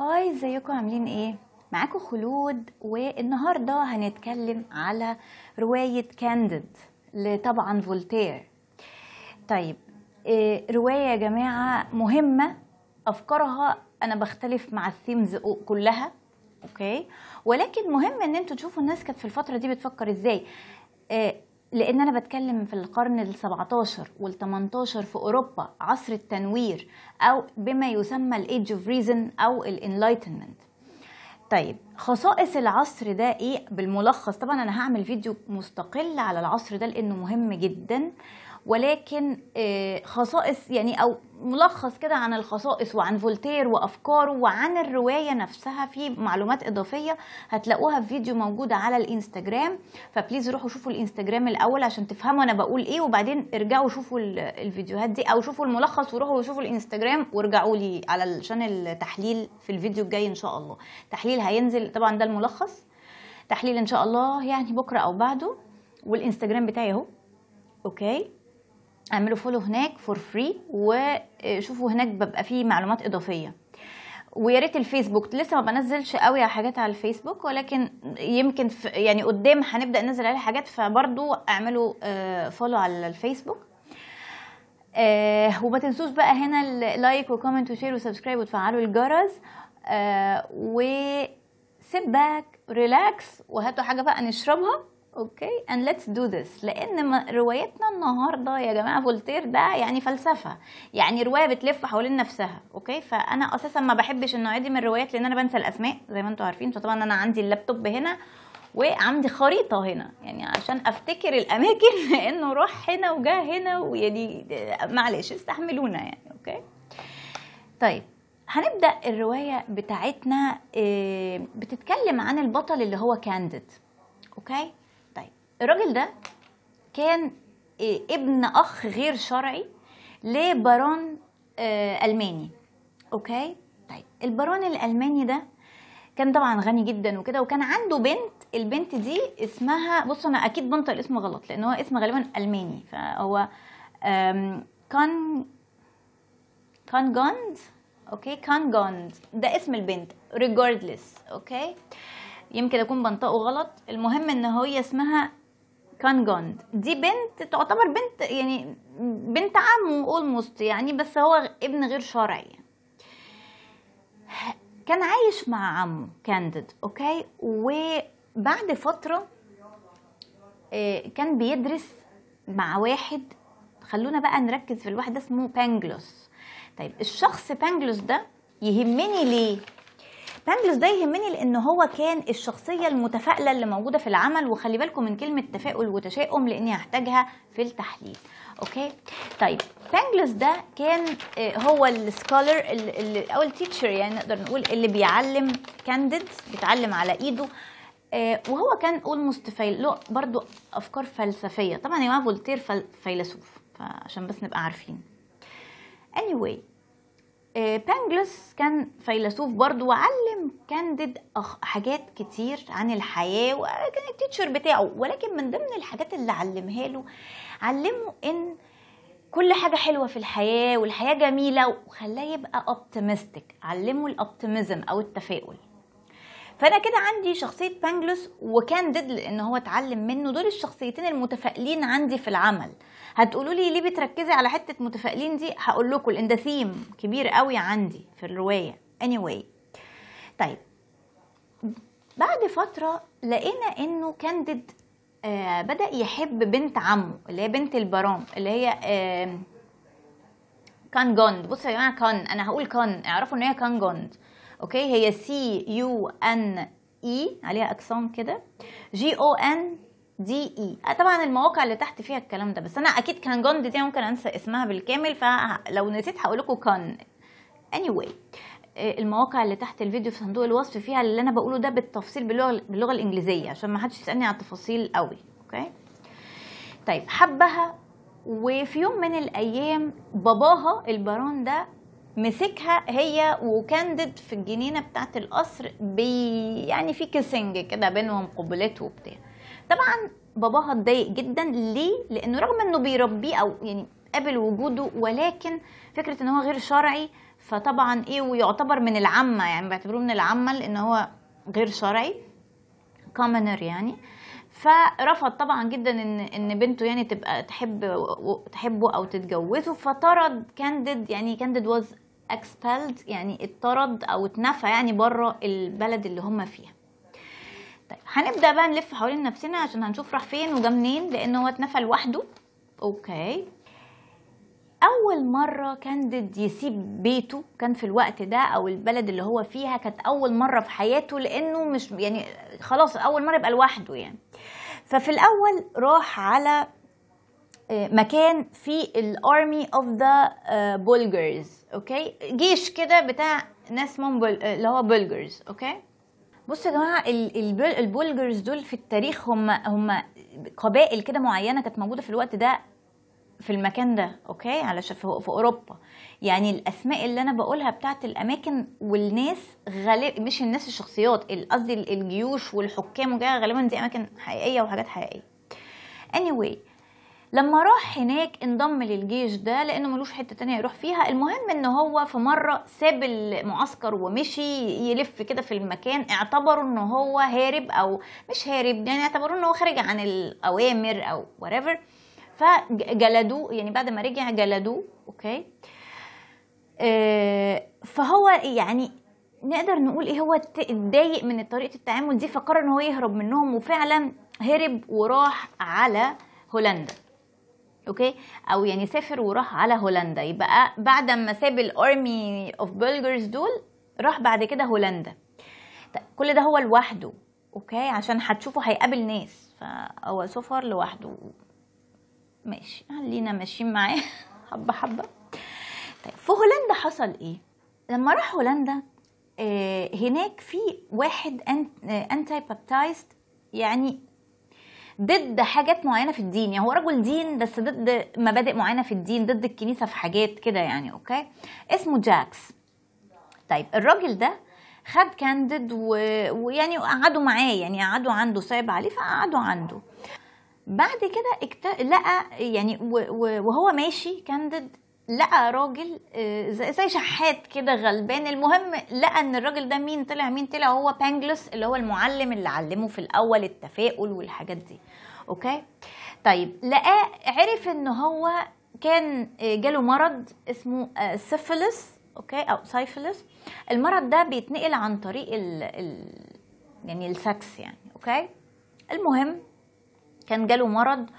هاي ازيكم عاملين ايه معاكم خلود والنهارده هنتكلم على روايه كانديد لطبعا فولتير طيب إيه روايه يا جماعه مهمه افكارها انا بختلف مع الثيمز كلها اوكي ولكن مهم ان انتوا تشوفوا الناس كانت في الفتره دي بتفكر ازاي آه، لان انا بتكلم في القرن ال17 وال18 في اوروبا عصر التنوير او بما يسمى الايدج اوف ريزن او الانلايتنمنت طيب خصائص العصر ده ايه بالملخص طبعا انا هعمل فيديو مستقل على العصر ده لانه مهم جدا ولكن آه، خصائص يعني او ملخص كده عن الخصائص وعن فولتير وافكاره وعن الروايه نفسها في معلومات اضافيه هتلاقوها في فيديو موجود على الانستجرام فبليز روحوا شوفوا الانستجرام الاول عشان تفهموا انا بقول ايه وبعدين ارجعوا شوفوا الفيديوهات دي او شوفوا الملخص وروحوا شوفوا الانستجرام وارجعوا لي على التحليل في الفيديو الجاي ان شاء الله تحليل هينزل طبعا ده الملخص تحليل ان شاء الله يعني بكره او بعده والانستجرام بتاعي اهو اوكي اعملوا فولو هناك فور فري وشوفوا هناك ببقى فيه معلومات اضافيه ويا ريت الفيسبوك لسه ما بنزلش قوي على حاجات على الفيسبوك ولكن يمكن يعني قدام هنبدا ننزل عليه حاجات فبرضو اعملوا فولو آه، على الفيسبوك آه، وما تنسوش بقى هنا اللايك وكومنت وشير وسبسكرايب وتفعلوا الجرس آه، و سيب باك ريلاكس وهاتوا حاجه بقى نشربها اوكي اند ليتس دو ذس لان روايتنا النهارده يا جماعه فولتير ده يعني فلسفه يعني روايه بتلف حوالين نفسها اوكي فانا اساسا ما بحبش النوع دي من الروايات لان انا بنسى الاسماء زي ما انتم عارفين فطبعا انا عندي اللابتوب هنا وعندي خريطه هنا يعني عشان افتكر الاماكن لانه راح هنا وجا هنا ويعني معلش استحملونا يعني اوكي طيب هنبدا الروايه بتاعتنا آه، بتتكلم عن البطل اللي هو كانديد اوكي الراجل ده كان آه، ابن اخ غير شرعي لبارون آه، الماني اوكي طيب البارون الالماني ده كان طبعا غني جدا وكده وكان عنده بنت البنت دي اسمها بصوا انا اكيد بنطق الاسم غلط لان هو اسم غالبا الماني فهو كان كان جوند اوكي كان جوند ده اسم البنت ريجاردلس اوكي يمكن اكون بنطقه غلط المهم ان هي اسمها كانجوند دي بنت تعتبر بنت يعني بنت عمه اولموست يعني بس هو ابن غير شرعي كان عايش مع عمه كانديد اوكي وبعد فتره آه، كان بيدرس مع واحد خلونا بقى نركز في الواحد اسمه بانجلوس طيب الشخص بانجلوس ده يهمني ليه بانجلوس ده يهمني لان هو كان الشخصيه المتفائله اللي موجوده في العمل وخلي بالكم من كلمه تفاؤل وتشاؤم لاني هحتاجها في التحليل اوكي طيب بانجلوس ده كان آه، هو السكولر او التيتشر يعني نقدر نقول اللي بيعلم كانديد بيتعلم على ايده آه، وهو كان اولموست له برضو افكار فلسفيه طبعا يا جماعه فولتير فيلسوف عشان بس نبقى عارفين anyway بانجلوس آه، كان فيلسوف برضو وعلم كانديد حاجات كتير عن الحياة وكان التيتشر بتاعه ولكن من ضمن الحاجات اللي علمها له علمه ان كل حاجة حلوة في الحياة والحياة جميلة وخلاه يبقى اوبتيمستيك علمه الاوبتيميزم او التفاؤل فانا كده عندي شخصية بانجلوس وكانديد لان هو اتعلم منه دول الشخصيتين المتفائلين عندي في العمل هتقولوا لي ليه بتركزي على حته متفائلين دي هقول لكم لان ده ثيم كبير قوي عندي في الروايه اني anyway طيب بعد فتره لقينا انه كانديد آه بدا يحب بنت عمه اللي هي بنت البرام اللي هي آه كان جوند بصوا يا جماعه كان انا هقول كان اعرفوا ان هي كان جوند اوكي هي سي يو ان اي عليها اجسام كده جي او ان دي اي آه، طبعا المواقع اللي تحت فيها الكلام ده بس انا اكيد كان جوند دي ممكن انسى اسمها بالكامل فلو نسيت هقول لكم كان anyway آه، المواقع اللي تحت الفيديو في صندوق الوصف فيها اللي انا بقوله ده بالتفصيل باللغه باللغه الانجليزيه عشان ما حدش يسالني على التفاصيل قوي اوكي طيب حبها وفي يوم من الايام باباها البارون ده مسكها هي وكاندد في الجنينه بتاعه القصر بي يعني في كيسنج كده بينهم قبلته وبتاع طبعا باباها اتضايق جدا ليه لانه رغم انه بيربيه او يعني قبل وجوده ولكن فكره ان هو غير شرعي فطبعا ايه ويعتبر من العامه يعني بيعتبروه من العامه لان هو غير شرعي كومنر يعني فرفض طبعا جدا ان ان بنته يعني تبقى تحب تحبه او تتجوزه فطرد كانديد يعني كانديد واز اكسبلد يعني اتطرد او اتنفى يعني بره البلد اللي هم فيها طيب هنبدا بقى نلف حوالين نفسنا عشان هنشوف راح فين وجا منين لان هو اتنفى لوحده اوكي اول مره كانديد يسيب بيته كان في الوقت ده او البلد اللي هو فيها كانت اول مره في حياته لانه مش يعني خلاص اول مره يبقى لوحده يعني ففي الاول راح على آه، مكان في الارمي اوف ذا بولجرز اوكي جيش كده بتاع ناس من آه، اللي هو بولجرز اوكي بصوا يا جماعه البولجرز دول في التاريخ هم هم قبائل كده معينه كانت موجوده في الوقت ده في المكان ده اوكي علشان في اوروبا يعني الاسماء اللي انا بقولها بتاعت الاماكن والناس غالب مش الناس الشخصيات قصدي الجيوش والحكام وكده غالبا دي اماكن حقيقيه وحاجات حقيقيه anyway لما راح هناك انضم للجيش ده لانه ملوش حته تانية يروح فيها المهم ان هو في مره ساب المعسكر ومشي يلف كده في المكان اعتبروا ان هو هارب او مش هارب يعني اعتبروا ان هو خارج عن الاوامر او whatever فجلدوه يعني بعد ما رجع جلدوه اوكي آه، فهو يعني نقدر نقول ايه هو اتضايق من طريقه التعامل دي فقرر ان هو يهرب منهم وفعلا هرب وراح على هولندا اوكي او يعني سافر وراح على هولندا يبقى بعد ما ساب الارمي اوف بلجرز دول راح بعد كده هولندا طيب، كل ده هو لوحده اوكي عشان هتشوفوا هيقابل ناس فهو سفر لوحده ماشي خلينا ماشيين معاه حبه حبه طيب في هولندا حصل ايه لما راح هولندا آه، هناك في واحد انتي آه، بابتايزد يعني ضد حاجات معينه في الدين يعني هو رجل دين بس ضد مبادئ معينه في الدين ضد الكنيسه في حاجات كده يعني اوكي اسمه جاكس طيب الراجل ده خد كانديد و... ويعني قعدوا معاه يعني قعدوا عنده صعب عليه فقعدوا عنده بعد كده اكت... لقى يعني و... و... وهو ماشي كانديد لقى راجل آه، زي شحات كده غلبان المهم لقى ان الراجل ده مين طلع مين طلع هو بانجلوس اللي هو المعلم اللي علمه في الاول التفاؤل والحاجات دي اوكي طيب لقاه عرف ان هو كان آه، جاله مرض اسمه آه، سيفلس اوكي او سيفلس المرض ده بيتنقل عن طريق ال يعني السكس يعني اوكي المهم كان جاله مرض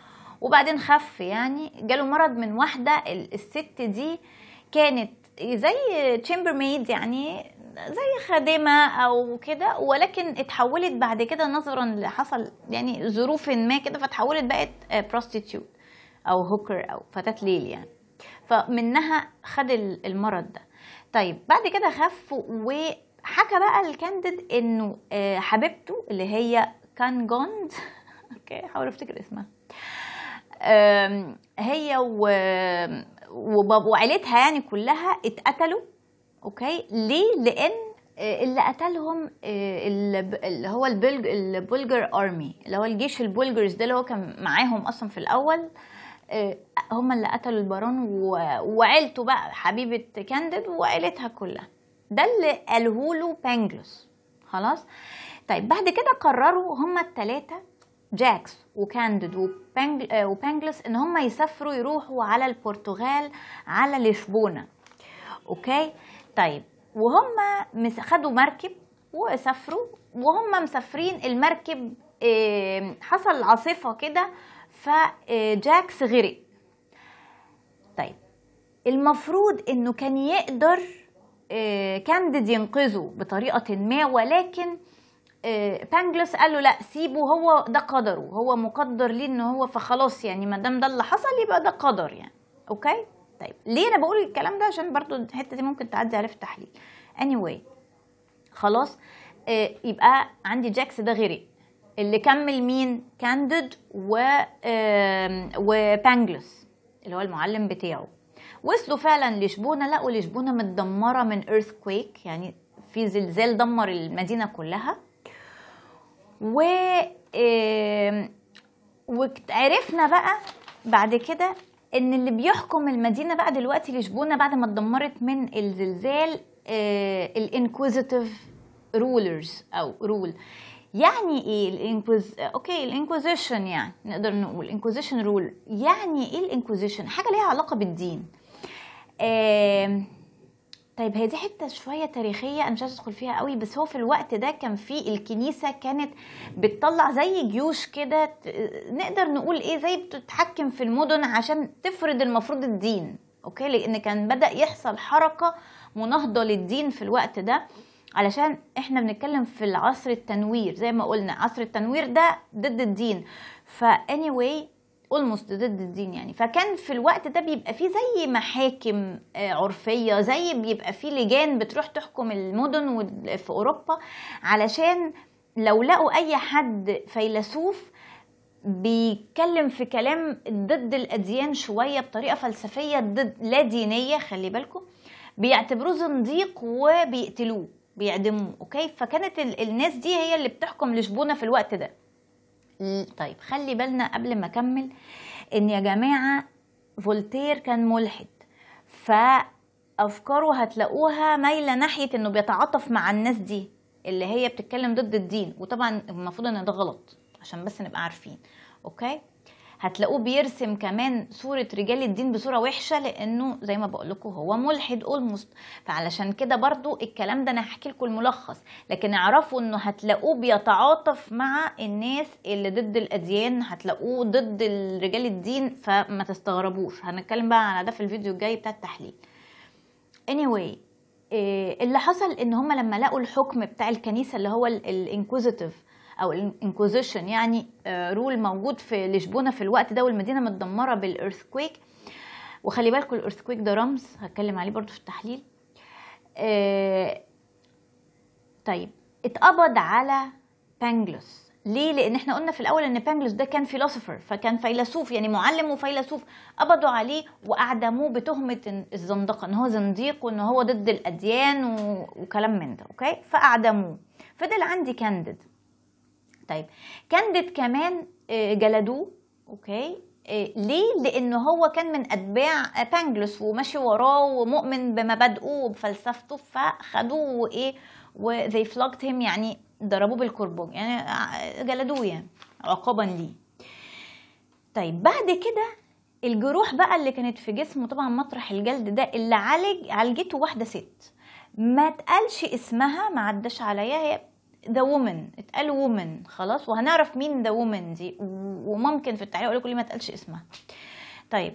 وبعدين خف يعني جاله مرض من واحدة الست دي كانت زي تشامبر ميد يعني زي خادمة أو كده ولكن اتحولت بعد كده نظرا لحصل يعني ظروف ما كده فتحولت بقت بروستيتيوت أو هوكر أو فتاة ليل يعني فمنها خد المرض ده طيب بعد كده خف وحكى بقى الكانديد انه آه، حبيبته اللي هي كانجوند اوكي حاول افتكر اسمها هي وعيلتها يعني كلها اتقتلوا اوكي ليه لان اللي قتلهم آه، اللي هو البلج البولجر ارمي اللي هو الجيش البولجرز ده اللي هو كان معاهم اصلا في الاول آه، هم اللي قتلوا البارون وعيلته بقى حبيبه كانديد وعيلتها كلها ده اللي قاله له بانجلوس خلاص طيب بعد كده قرروا هم الثلاثه جاكس وكانديد آه، وبنجلس وبانجلس ان هم يسافروا يروحوا على البرتغال على لشبونه اوكي طيب وهم خدوا مركب وسافروا وهم مسافرين المركب حصل عاصفه كده فجاكس آه، غرق طيب المفروض انه كان يقدر كاندد آه، كانديد ينقذه بطريقه ما ولكن بانجلوس آه، قال له لا سيبه هو ده قدره هو مقدر ليه ان هو فخلاص يعني ما دام ده اللي حصل يبقى ده قدر يعني اوكي طيب ليه انا بقول الكلام ده عشان برضو الحته دي ممكن تعدي عليه في التحليل anyway خلاص آه يبقى عندي جاكس ده غيري اللي كمل مين كانديد و آه وبانجلوس اللي هو المعلم بتاعه وصلوا فعلا لشبونه لقوا لشبونه متدمره من ايرث كويك يعني في زلزال دمر المدينه كلها و وعرفنا بقى بعد كده ان اللي بيحكم المدينه بقى دلوقتي لشبونه بعد ما اتدمرت من الزلزال آه، الانكويزيتيف رولرز او رول يعني ايه الانكوز اوكي الانكوزيشن يعني نقدر نقول انكوزيشن رول يعني ايه الانكوزيشن حاجه ليها علاقه بالدين آه طيب هي دي حته شويه تاريخيه انا مش عايزه ادخل فيها قوي بس هو في الوقت ده كان في الكنيسه كانت بتطلع زي جيوش كده نقدر نقول ايه زي بتتحكم في المدن عشان تفرض المفروض الدين اوكي لان كان بدا يحصل حركه مناهضه للدين في الوقت ده علشان احنا بنتكلم في العصر التنوير زي ما قلنا عصر التنوير ده ضد الدين فاني anyway اولموست ضد الدين يعني فكان في الوقت ده بيبقى فيه زي محاكم آه، عرفيه زي بيبقى فيه لجان بتروح تحكم المدن في اوروبا علشان لو لقوا اي حد فيلسوف بيتكلم في كلام ضد الاديان شويه بطريقه فلسفيه ضد لا دينيه خلي بالكم بيعتبروه زنديق وبيقتلوه بيعدموه اوكي فكانت الناس دي هي اللي بتحكم لشبونه في الوقت ده طيب خلي بالنا قبل ما اكمل ان يا جماعه فولتير كان ملحد فافكاره هتلاقوها مايله ناحيه انه بيتعاطف مع الناس دي اللي هي بتتكلم ضد الدين وطبعا المفروض ان ده غلط عشان بس نبقى عارفين اوكي هتلاقوه بيرسم كمان صورة رجال الدين بصورة وحشة لأنه زي ما بقول لكم هو ملحد أولموست فعلشان كده برضو الكلام ده أنا هحكي لكم الملخص لكن اعرفوا أنه هتلاقوه بيتعاطف مع الناس اللي ضد الأديان هتلاقوه ضد رجال الدين فما تستغربوش هنتكلم بقى على ده في الفيديو الجاي بتاع التحليل anyway آه، اللي حصل ان هم لما لقوا الحكم بتاع الكنيسه اللي هو الانكوزيتيف او الانكوزيشن يعني رول آه، موجود في لشبونه في الوقت ده والمدينه متدمره بالارثكويك وخلي بالكم الارثكويك ده رمز هتكلم عليه برضو في التحليل آه، طيب اتقبض على بانجلوس ليه لان احنا قلنا في الاول ان بانجلوس ده كان فيلسوفر فكان فيلسوف يعني معلم وفيلسوف قبضوا عليه واعدموه بتهمه الزندقه ان هو زنديق وان هو ضد الاديان وكلام من ده اوكي فاعدموه فضل عندي كانديد طيب كانديد كمان آه، جلدوه اوكي آه، ليه؟ لأن هو كان من أتباع بانجلوس وماشي وراه ومؤمن بمبادئه وبفلسفته فخدوه وإيه وذي فلوجت هيم يعني ضربوه بالكربون يعني آه، جلدوه يعني عقابا ليه. طيب بعد كده الجروح بقى اللي كانت في جسمه طبعا مطرح الجلد ده اللي عالج عالجته واحدة ست ما تقالش اسمها ما عداش عليا هي ذا وومن اتقال وومن خلاص وهنعرف مين ذا وومن دي وممكن في التعليق اقول لكم ليه ما اتقالش اسمها طيب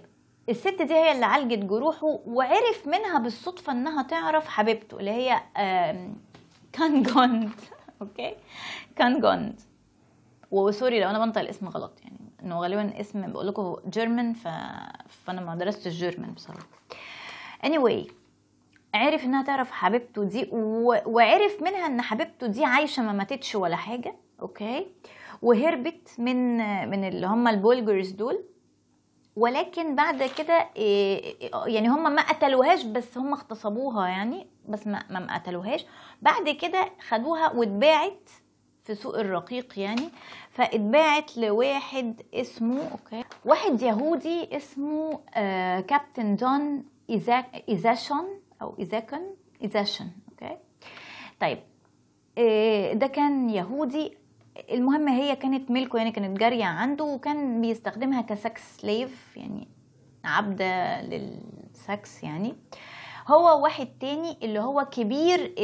الست دي هي اللي عالجت جروحه وعرف منها بالصدفه انها تعرف حبيبته اللي هي كانجوند اوكي كانجوند وسوري لو انا بنطق الاسم غلط يعني انه غالبا اسم بقول لكم جيرمن ف... فانا ما درستش جيرمن بصراحه anyway عرف انها تعرف حبيبته دي وعرف منها ان حبيبته دي عايشه ما ماتتش ولا حاجه اوكي وهربت من من اللي هم البولجرز دول ولكن بعد كده آه، آه، يعني هم ما قتلوهاش بس هم اغتصبوها يعني بس ما ما قتلوهاش بعد كده خدوها واتباعت في سوق الرقيق يعني فاتباعت لواحد اسمه اوكي واحد يهودي اسمه آه، كابتن جون إيزاشون أو إزاكن إزاشن أوكي طيب آه، ده كان يهودي المهم هي كانت ملكه يعني كانت جارية عنده وكان بيستخدمها كسكس سليف يعني عبدة للسكس يعني هو واحد تاني اللي هو كبير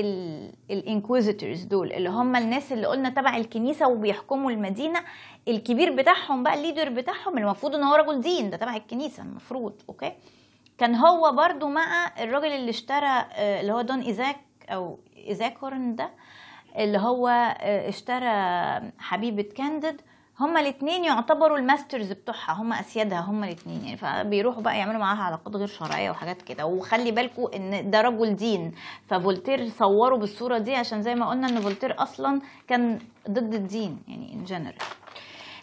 الانكويزيتورز دول اللي هم الناس اللي قلنا تبع الكنيسة وبيحكموا المدينة الكبير بتاعهم بقى الليدر بتاعهم المفروض ان هو رجل دين ده تبع الكنيسة المفروض اوكي كان هو برضو مع الراجل اللي اشترى آه، اللي هو دون ايزاك او ايزاك هورن ده اللي هو آه، اشترى حبيبه كانديد هما الاثنين يعتبروا الماسترز بتوعها هما اسيادها هما الاثنين يعني فبيروحوا بقى يعملوا معاها علاقات غير شرعيه وحاجات كده وخلي بالكم ان ده رجل دين ففولتير صوره بالصوره دي عشان زي ما قلنا ان فولتير اصلا كان ضد الدين يعني ان جنرال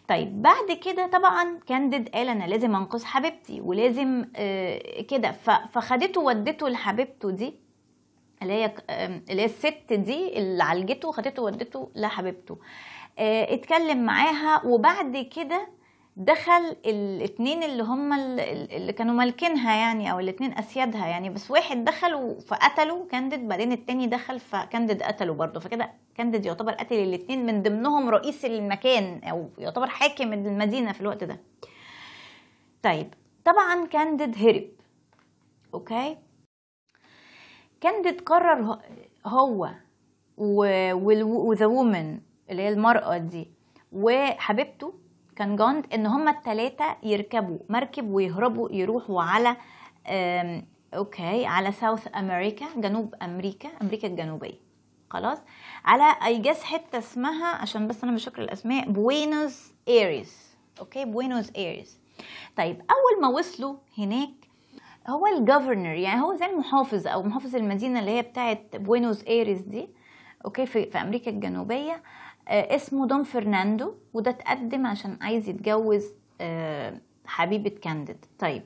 طيب بعد كده طبعا كانديد قال انا لازم انقذ حبيبتي ولازم آه، كده فخدته ودته لحبيبته دي اللي هي اللي هي الست دي اللي عالجته خدته ودته لحبيبته آه، اتكلم معاها وبعد كده دخل الاثنين اللي هم اللي كانوا مالكينها يعني او الاثنين اسيادها يعني بس واحد دخل فقتله كانديد بعدين الثاني دخل فكانديد قتله برضه فكده كانديد يعتبر قتل الاثنين من ضمنهم رئيس المكان او يعتبر حاكم المدينه في الوقت ده طيب طبعا كانديد هرب اوكي كانديد قرر هو وذا وومن اللي هي المرأة دي وحبيبته اسكانجاند ان هما التلاتة يركبوا مركب ويهربوا يروحوا على اوكي على ساوث امريكا جنوب امريكا امريكا الجنوبية خلاص على اي جاس حتة اسمها عشان بس انا مش فاكرة الاسماء بوينوس ايريس اوكي بوينوس ايريس طيب اول ما وصلوا هناك هو الجوفرنر يعني هو زي المحافظ او محافظ المدينه اللي هي بتاعه بوينوس ايريس دي اوكي في, في امريكا الجنوبيه آه آه، اسمه دون فرناندو وده اتقدم عشان عايز يتجوز آه، حبيبة كانديد طيب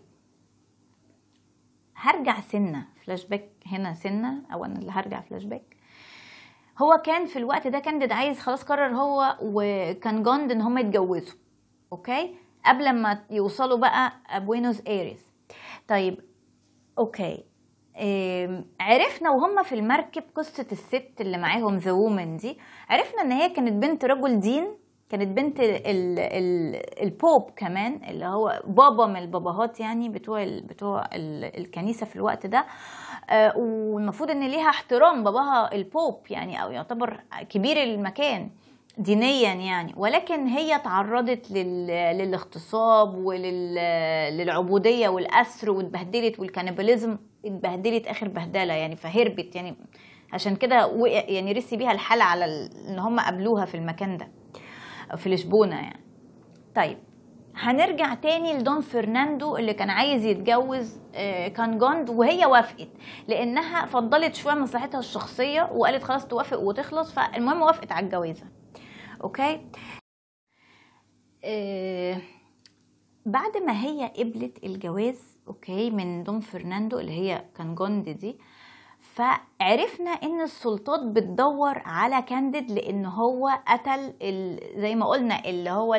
هرجع سنة فلاش باك هنا سنة او انا اللي هرجع فلاش باك هو كان في الوقت ده كانديد عايز خلاص قرر هو وكان جوند ان هما يتجوزوا اوكي قبل ما يوصلوا بقى بوينوس ايريس طيب اوكي عرفنا وهم في المركب قصة الست اللي معاهم ذا وومن دي عرفنا ان هي كانت بنت رجل دين كانت بنت الـ الـ البوب كمان اللي هو بابا من الباباهات يعني بتوع الـ بتوع الـ الكنيسه في الوقت ده آه، والمفروض ان ليها احترام باباها البوب يعني او يعتبر كبير المكان دينيا يعني ولكن هي تعرضت للاغتصاب وللعبوديه والاسر واتبهدلت والكانيباليزم اتبهدلت اخر بهدله يعني فهربت يعني عشان كده وقع يعني رسي بيها الحال على ان هم قابلوها في المكان ده في لشبونه يعني طيب هنرجع تاني لدون فرناندو اللي كان عايز يتجوز آه، كانجوند وهي وافقت لانها فضلت شويه مصلحتها الشخصيه وقالت خلاص توافق وتخلص فالمهم وافقت على الجوازه اوكي آه، بعد ما هي قبلت الجواز اوكي من دون فرناندو اللي هي كان جوند دي فعرفنا ان السلطات بتدور على كانديد لان هو قتل زي ما قلنا اللي هو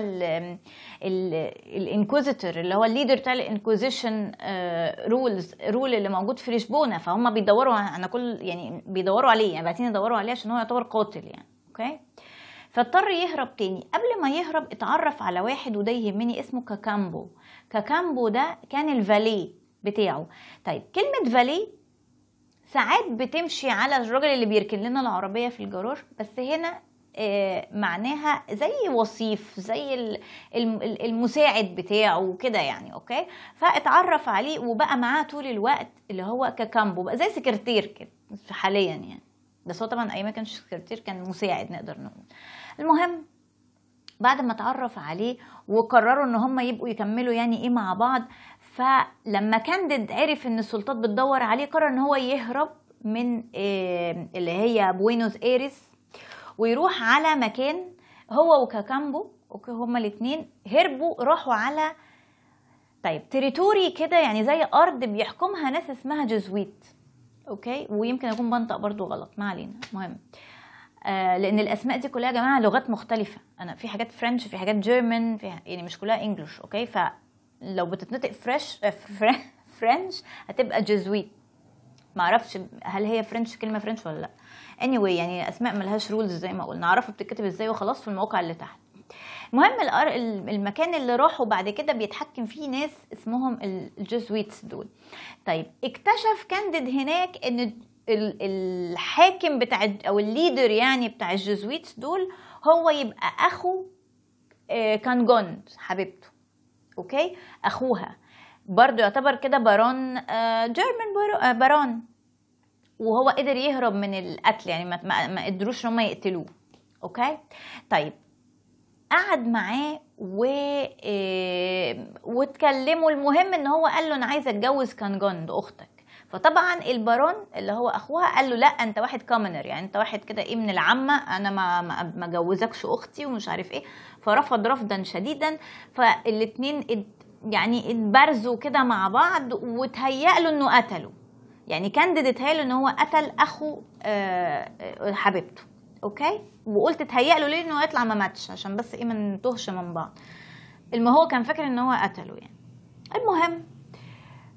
الانكوزيتور اللي هو الليدر بتاع الانكوزيشن رولز آه، رول اللي موجود في لشبونه فهم بيدوروا على كل يعني بيدوروا عليه يعني باعتين يدوروا عليه عشان هو يعتبر قاتل يعني اوكي فاضطر يهرب تاني قبل ما يهرب اتعرف على واحد وده يهمني اسمه كاكامبو فكامبو ده كان الفالي بتاعه طيب كلمة فالي ساعات بتمشي على الراجل اللي بيركن لنا العربية في الجراج بس هنا آه، معناها زي وصيف زي المساعد بتاعه كده يعني اوكي فاتعرف عليه وبقى معاه طول الوقت اللي هو ككامبو بقى زي سكرتير كده حاليا يعني بس هو طبعا اي ما كانش سكرتير كان مساعد نقدر نقول المهم بعد ما اتعرف عليه وقرروا ان هم يبقوا يكملوا يعني ايه مع بعض فلما كانديد عرف ان السلطات بتدور عليه قرر ان هو يهرب من اللي هي بوينوس ايرس ويروح على مكان هو وكاكامبو اوكي هما الاثنين هربوا راحوا على طيب تريتوري كده يعني زي ارض بيحكمها ناس اسمها جزويت اوكي ويمكن اكون بنطق برضو غلط ما علينا المهم آه، لان الاسماء دي كلها يا جماعه لغات مختلفه انا في حاجات فرنش في حاجات جيرمن في يعني مش كلها انجلش اوكي فلو بتتنطق فريش فرنش آه، هتبقى جزويت معرفش هل هي فرنش كلمه فرنش ولا لا اني anyway يعني اسماء ملهاش رولز زي ما قلنا اعرفها بتتكتب ازاي وخلاص في المواقع اللي تحت المهم المكان اللي راحوا بعد كده بيتحكم فيه ناس اسمهم الجزويتس دول طيب اكتشف كانديد هناك ان الحاكم بتاع او الليدر يعني بتاع الجزويتس دول هو يبقى اخو آه، كانجوند حبيبته اوكي اخوها برضو يعتبر كده بارون آه، جيرمان آه، بارون وهو قدر يهرب من القتل يعني ما قدروش ان هم يقتلوه اوكي طيب قعد معاه و واتكلموا المهم ان هو قال له انا عايزه اتجوز كانجوند اختك فطبعا البارون اللي هو اخوها قال له لا انت واحد كومنر يعني انت واحد كده ايه من العامه انا ما ما جوزكش اختي ومش عارف ايه فرفض رفضا شديدا فالاتنين يعني اتبرزوا كده مع بعض وتهيأ له انه قتله يعني كانديد اتهيأ له ان هو قتل اخو آه، آه، حبيبته اوكي وقلت تهيأ له ليه انه يطلع ما ماتش عشان بس ايه ما نتوهش من بعض المهم هو كان فاكر ان هو قتله يعني المهم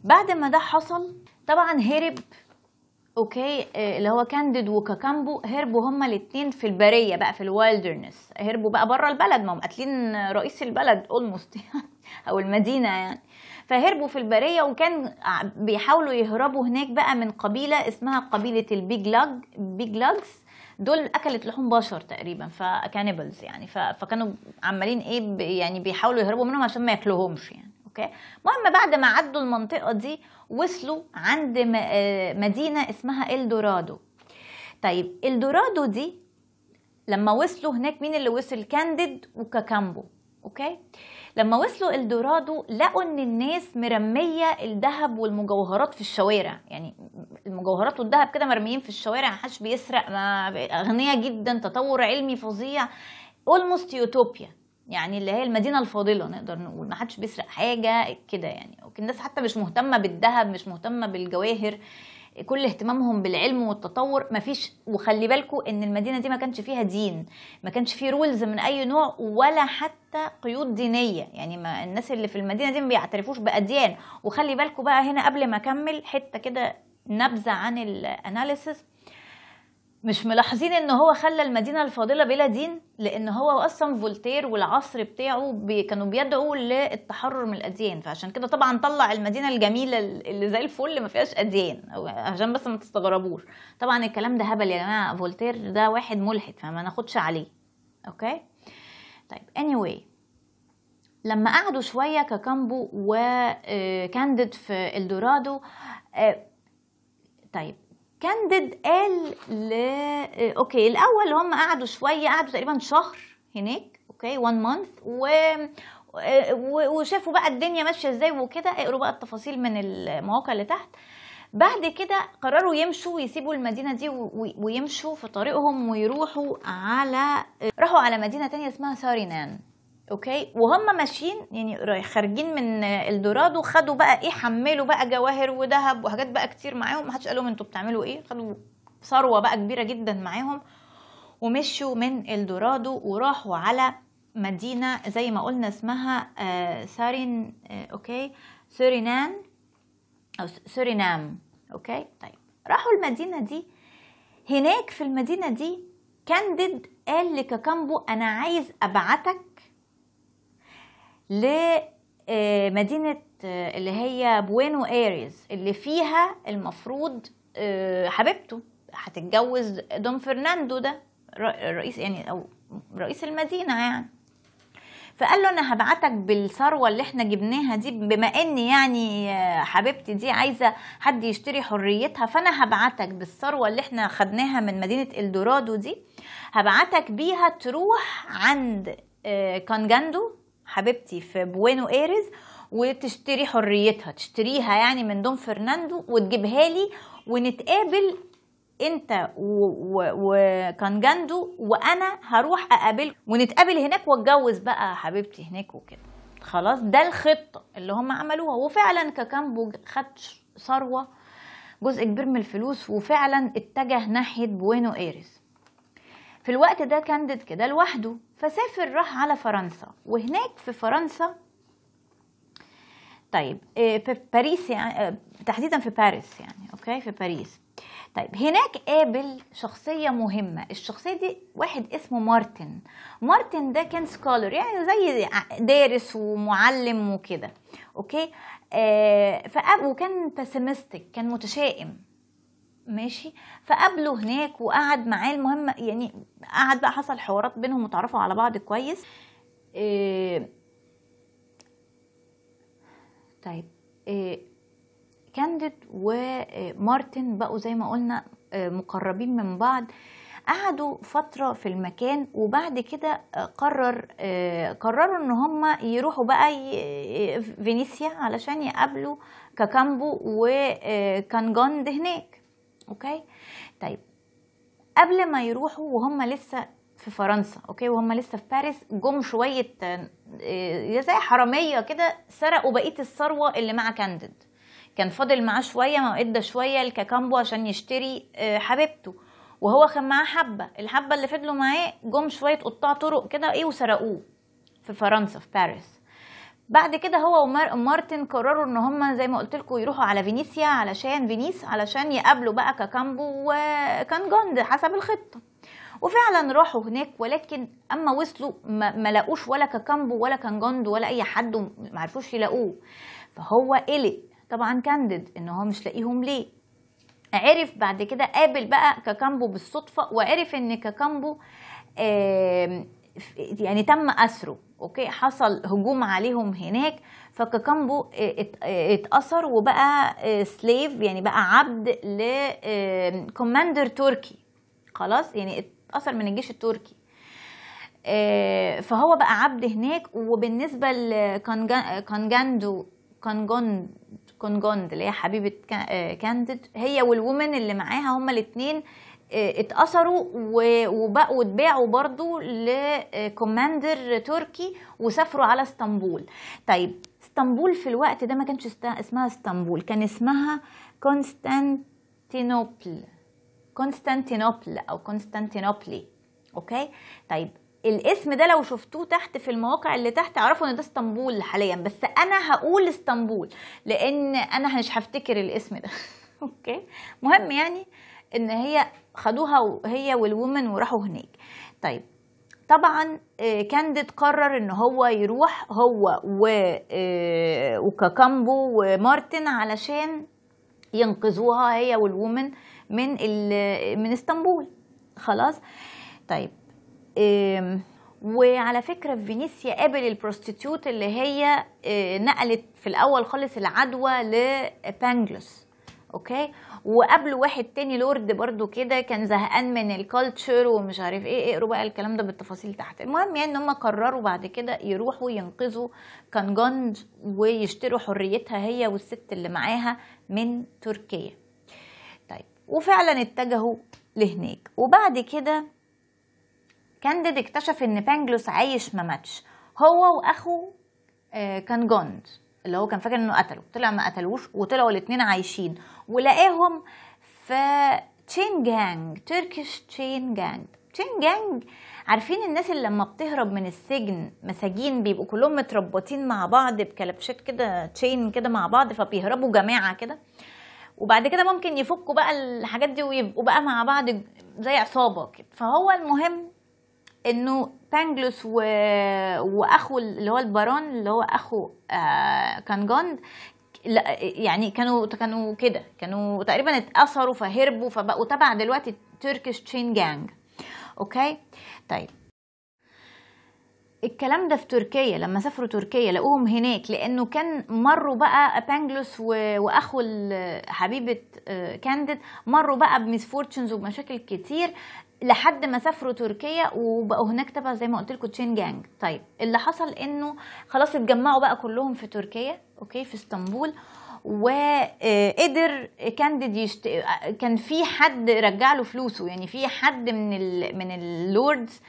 بعد ما ده حصل طبعا هرب اوكي آه، اللي هو كانديد وكاكامبو هربوا هما الاثنين في البريه بقى في الوايلدرنس هربوا بقى بره البلد ما هم قاتلين رئيس البلد اولموست او المدينه يعني فهربوا في البريه وكان بيحاولوا يهربوا هناك بقى من قبيله اسمها قبيله البيج لاج بيج لاجز دول اكلت لحوم بشر تقريبا فكانيبلز يعني فكانوا عمالين ايه يعني بيحاولوا يهربوا منهم عشان ما ياكلوهمش يعني اوكي المهم بعد ما عدوا المنطقه دي وصلوا عند آه، مدينه اسمها الدورادو طيب الدورادو دي لما وصلوا هناك مين اللي وصل كانديد وكاكامبو اوكي لما وصلوا الدورادو لقوا ان الناس مرميه الذهب والمجوهرات في الشوارع يعني المجوهرات والذهب كده مرميين في الشوارع محدش بيسرق ما جدا تطور علمي فظيع اولموست يوتوبيا يعني اللي هي المدينه الفاضله نقدر نقول ما حدش بيسرق حاجه كده يعني الناس حتى مش مهتمه بالذهب مش مهتمه بالجواهر كل اهتمامهم بالعلم والتطور مفيش وخلي بالكم ان المدينه دي ما كانش فيها دين ما كانش فيه رولز من اي نوع ولا حتى قيود دينيه يعني ما الناس اللي في المدينه دي ما بيعترفوش باديان وخلي بالكم بقى هنا قبل ما اكمل حته كده نبذه عن الاناليسيس مش ملاحظين ان هو خلى المدينه الفاضله بلا دين لان هو اصلا فولتير والعصر بتاعه بي كانوا بيدعوا للتحرر من الاديان فعشان كده طبعا طلع المدينه الجميله اللي زي الفل اللي ما فيهاش اديان عشان بس ما تستغربوش طبعا الكلام ده هبل يا جماعه فولتير ده واحد ملحد فما ناخدش عليه اوكي طيب اني anyway لما قعدوا شويه ككامبو وكانديد آه، في الدورادو آه، طيب كانديد قال ل اوكي آه، الاول هم قعدوا شويه قعدوا تقريبا شهر هناك اوكي 1 مانث و وشافوا بقى الدنيا ماشيه ازاي وكده اقروا بقى التفاصيل من المواقع اللي تحت بعد كده قرروا يمشوا ويسيبوا المدينه دي ويمشوا في طريقهم ويروحوا على راحوا على مدينه تانية اسمها سارينان اوكي وهم ماشيين يعني خارجين من الدورادو خدوا بقى ايه حملوا بقى جواهر وذهب وحاجات بقى كتير معاهم ما حدش قال لهم انتوا بتعملوا ايه خدوا ثروه بقى كبيره جدا معاهم ومشوا من الدورادو وراحوا على مدينة زي ما قلنا اسمها آه سارين آه اوكي سورينان او سورينام اوكي طيب راحوا المدينة دي هناك في المدينة دي كانديد قال لكاكامبو انا عايز ابعتك لمدينة آه، آه، اللي هي بوينو ايريز اللي فيها المفروض آه، حبيبته هتتجوز دون فرناندو ده رئيس يعني او رئيس المدينة يعني فقال له انا هبعتك بالثروه اللي احنا جبناها دي بما ان يعني حبيبتي دي عايزه حد يشتري حريتها فانا هبعتك بالثروه اللي احنا خدناها من مدينه الدورادو دي هبعتك بيها تروح عند كانجاندو حبيبتي في بوينو ايرز وتشتري حريتها تشتريها يعني من دون فرناندو وتجيبها لي ونتقابل انت وكان جاندو وانا هروح اقابل ونتقابل هناك واتجوز بقى حبيبتي هناك وكده خلاص ده الخطه اللي هم عملوها وفعلا كاكامبو خد ثروه جزء كبير من الفلوس وفعلا اتجه ناحيه بوينو ايرس في الوقت ده كانديد كده لوحده فسافر راح على فرنسا وهناك في فرنسا طيب آه، في باريس يعني آه، تحديدا في باريس يعني اوكي في باريس طيب هناك قابل شخصية مهمة الشخصية دي واحد اسمه مارتن مارتن ده كان سكولر يعني زي دارس ومعلم وكده اوكي آه وكان باسيمستيك كان متشائم ماشي فقابله هناك وقعد معاه المهم يعني قعد بقى حصل حوارات بينهم وتعرفوا على بعض كويس آه، طيب إيه كانديد ومارتن بقوا زي ما قلنا آه، مقربين من بعض قعدوا فترة في المكان وبعد كده آه، قرر قرروا ان هم يروحوا بقى فينيسيا علشان يقابلوا كاكامبو وكانجوند هناك اوكي طيب قبل ما يروحوا وهم لسه في فرنسا اوكي وهم لسه في باريس جم شويه آه، زي حراميه كده سرقوا بقيه الثروه اللي مع كانديد كان فاضل معاه شويه ما ادى شويه لكاكامبو عشان يشتري آه، حبيبته وهو كان معاه حبه الحبه اللي فضلوا معاه جم شويه قطاع طرق كده ايه وسرقوه في فرنسا في باريس بعد كده هو ومارتن قرروا ان هم زي ما قلت لكم يروحوا على فينيسيا علشان فينيس علشان يقابلوا بقى كاكامبو جوند حسب الخطه وفعلا راحوا هناك ولكن اما وصلوا ما, لقوش لاقوش ولا كاكامبو ولا كان جوند ولا اي حد ما عرفوش يلاقوه فهو قلق طبعا كانديد ان هو مش لاقيهم ليه عرف بعد كده قابل بقى كاكامبو بالصدفه وعرف ان كاكامبو يعني تم أسره أوكي حصل هجوم عليهم هناك فكاكامبو اتأثر وبقى سليف يعني بقى عبد لكوماندر تركي خلاص يعني اتأثر من الجيش التركي آه، فهو بقى عبد هناك وبالنسبة لكانجاندو كونجوند كونجوند اللي هي حبيبة آه، كانديد هي والومن اللي معاها هما الاثنين آه، اتأثروا وبقوا اتباعوا برضو لكوماندر آه، تركي وسافروا على اسطنبول طيب اسطنبول في الوقت ده ما كانش اسمها اسطنبول كان اسمها كونستانتينوبل كونستانتينوبل او كونستانتينوبلي اوكي طيب الاسم ده لو شفتوه تحت في المواقع اللي تحت اعرفوا ان ده اسطنبول حاليا بس انا هقول اسطنبول لان انا مش هفتكر الاسم ده اوكي مهم طيب. يعني ان هي خدوها هي والومن وراحوا هناك طيب طبعا آه، كانديد قرر ان هو يروح هو و آه، وكاكامبو ومارتن علشان ينقذوها هي والومن من من اسطنبول خلاص طيب وعلى فكره في فينيسيا قابل البروستيتيوت اللي هي آه، نقلت في الاول خالص العدوى لبانجلوس اوكي وقبل واحد تاني لورد برضو كده كان زهقان من الكالتشر ومش عارف ايه اقروا بقى الكلام ده بالتفاصيل تحت المهم يعني ان هم قرروا بعد كده يروحوا ينقذوا كانجوند ويشتروا حريتها هي والست اللي معاها من تركيا طيب وفعلا اتجهوا لهناك وبعد كده كانديد اكتشف ان بانجلوس عايش ما ماتش هو واخو آه، كانجوند اللي هو كان فاكر انه قتله طلع ما قتلوش وطلعوا الاثنين عايشين ولقاهم في تشين جانج تركيش تشين جانج تشين جانج عارفين الناس اللي لما بتهرب من السجن مساجين بيبقوا كلهم متربطين مع بعض بكلبشات كده تشين كده مع بعض فبيهربوا جماعه كده وبعد كده ممكن يفكوا بقى الحاجات دي ويبقوا بقى مع بعض زي عصابه كده فهو المهم انه بانجلوس و... واخو اللي هو البارون اللي هو اخو آه كانجوند لا يعني كانوا كانوا كده كانوا تقريبا اتاثروا فهربوا فبقوا تبع دلوقتي تركيش تشين جانج اوكي طيب الكلام ده في تركيا لما سافروا تركيا لقوهم هناك لانه كان مروا بقى بانجلوس واخو حبيبه كانديد آه، مروا بقى بمسفورتشنز ومشاكل كتير لحد ما سافروا تركيا وبقوا هناك تبع زي ما قلت لكم تشين جانج طيب اللي حصل انه خلاص اتجمعوا بقى كلهم في تركيا اوكي في اسطنبول وقدر كانديد يشت... كان في حد رجع له فلوسه يعني في حد من ال... من اللوردز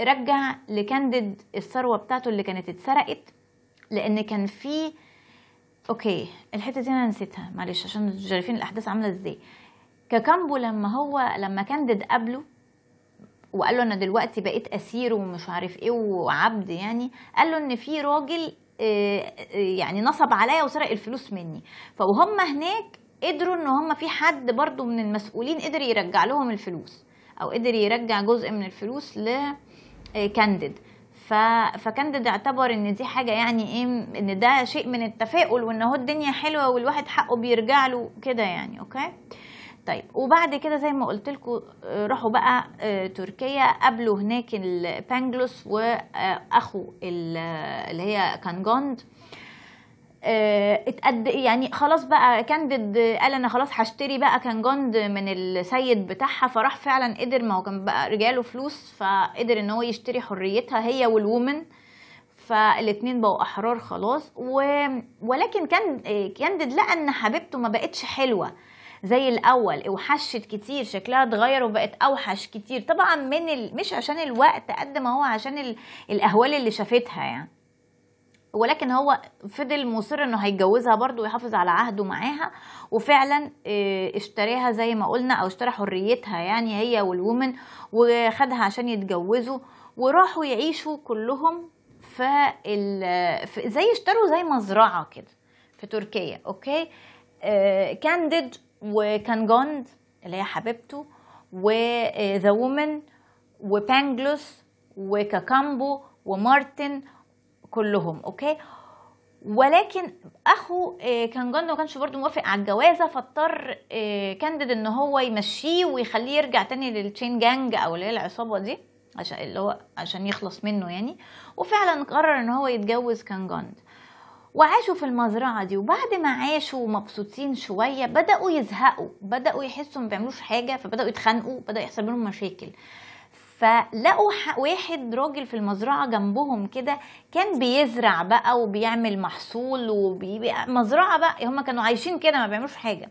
رجع لكانديد الثروه بتاعته اللي كانت اتسرقت لان كان في اوكي الحته دي انا نسيتها معلش عشان شايفين الاحداث عامله ازاي كاكامبو لما هو لما كانديد قابله وقال له انا دلوقتي بقيت اسير ومش عارف ايه وعبد يعني قال له ان في راجل آه، آه، يعني نصب عليا وسرق الفلوس مني فهم هناك قدروا ان هم في حد برضو من المسؤولين قدر يرجع لهم الفلوس او قدر يرجع جزء من الفلوس لكانديد آه، ف... فكانديد اعتبر ان دي حاجه يعني ايه ان ده شيء من التفاؤل وان هو الدنيا حلوه والواحد حقه بيرجع له كده يعني اوكي طيب وبعد كده زي ما قلت لكم آه، راحوا بقى آه، تركيا قابلوا هناك البانجلوس واخو آه، اللي هي كانجوند اتقد يعني خلاص بقى كانديد قال انا خلاص هشتري بقى كانجوند من السيد بتاعها فراح فعلا قدر ما هو كان بقى رجاله فلوس فقدر ان هو يشتري حريتها هي والومن فالاثنين بقوا احرار خلاص و... ولكن كان كانديد لقى ان حبيبته ما بقتش حلوه زي الاول اوحشت كتير شكلها اتغير وبقت اوحش كتير طبعا من ال... مش عشان الوقت قد ما هو عشان ال... الاهوال اللي شافتها يعني ولكن هو فضل مصر انه هيتجوزها برضو ويحافظ على عهده معاها وفعلا آه، اشتراها زي ما قلنا او اشترى حريتها يعني هي والومن وخدها عشان يتجوزوا وراحوا يعيشوا كلهم في زي اشتروا زي مزرعه كده في تركيا اوكي كانديد آه، وكان جوند اللي هي حبيبته وذا آه، وومن وبانجلوس وكاكامبو ومارتن كلهم اوكي ولكن اخو آه، كان جوند ما كانش برضه موافق على الجوازه فاضطر كانديد آه، ان هو يمشيه ويخليه يرجع تاني للتشين جانج او اللي هي العصابه دي عشان اللي هو عشان يخلص منه يعني وفعلا قرر ان هو يتجوز كان جوند وعاشوا في المزرعة دي وبعد ما عاشوا مبسوطين شوية بدأوا يزهقوا بدأوا يحسوا ما بيعملوش حاجة فبدأوا يتخانقوا بدأ يحصل بينهم مشاكل فلقوا واحد راجل في المزرعة جنبهم كده كان بيزرع بقى وبيعمل محصول مزرعة بقى هما كانوا عايشين كده ما بيعملوش حاجة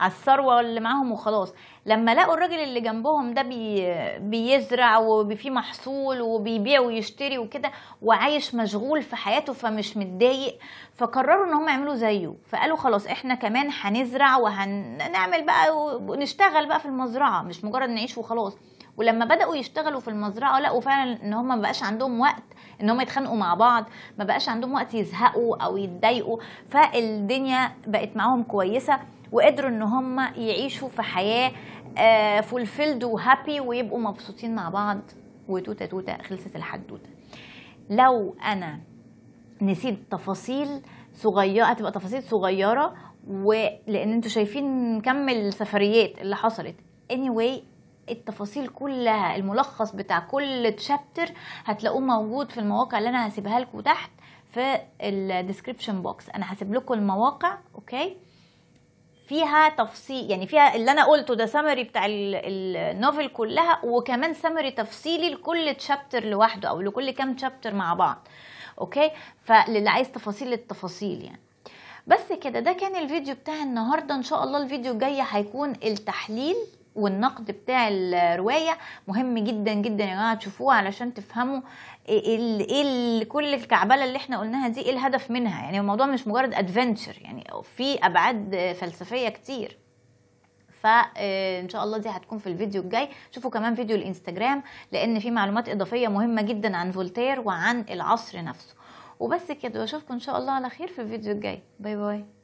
على الثروه اللي معاهم وخلاص لما لقوا الراجل اللي جنبهم ده بي بيزرع وفي محصول وبيبيع ويشتري وكده وعايش مشغول في حياته فمش متضايق فقرروا ان هم يعملوا زيه فقالوا خلاص احنا كمان هنزرع وهنعمل بقى ونشتغل بقى في المزرعه مش مجرد نعيش وخلاص ولما بداوا يشتغلوا في المزرعه لقوا فعلا ان هم ما بقاش عندهم وقت ان هم يتخانقوا مع بعض ما بقاش عندهم وقت يزهقوا او يتضايقوا فالدنيا بقت معاهم كويسه وقدروا ان هم يعيشوا في حياه فولفيلد آه، وهابي ويبقوا مبسوطين مع بعض وتوته توته خلصت الحدوته لو انا نسيت تفاصيل صغيره هتبقى تفاصيل صغيره ولان انتوا شايفين كم السفريات اللي حصلت anyway التفاصيل كلها الملخص بتاع كل تشابتر هتلاقوه موجود في المواقع اللي انا هسيبها لكم تحت في الديسكريبشن بوكس انا هسيب لكم المواقع اوكي فيها تفصيل يعني فيها اللي انا قلته ده سمري بتاع النوفل كلها وكمان سمري تفصيلي لكل تشابتر لوحده او لكل كام تشابتر مع بعض اوكي فللي عايز تفاصيل التفاصيل يعني بس كده ده كان الفيديو بتاع النهارده ان شاء الله الفيديو الجاي هيكون التحليل والنقد بتاع الروايه مهم جدا جدا يا جماعه تشوفوه علشان تفهموا ايه كل الكعبله اللي احنا قلناها دي ايه الهدف منها يعني الموضوع مش مجرد ادفنتشر يعني في ابعاد فلسفيه كتير فان آه، شاء الله دي هتكون في الفيديو الجاي شوفوا كمان فيديو الانستجرام لان في معلومات اضافيه مهمه جدا عن فولتير وعن العصر نفسه وبس كده واشوفكم ان شاء الله على خير في الفيديو الجاي باي باي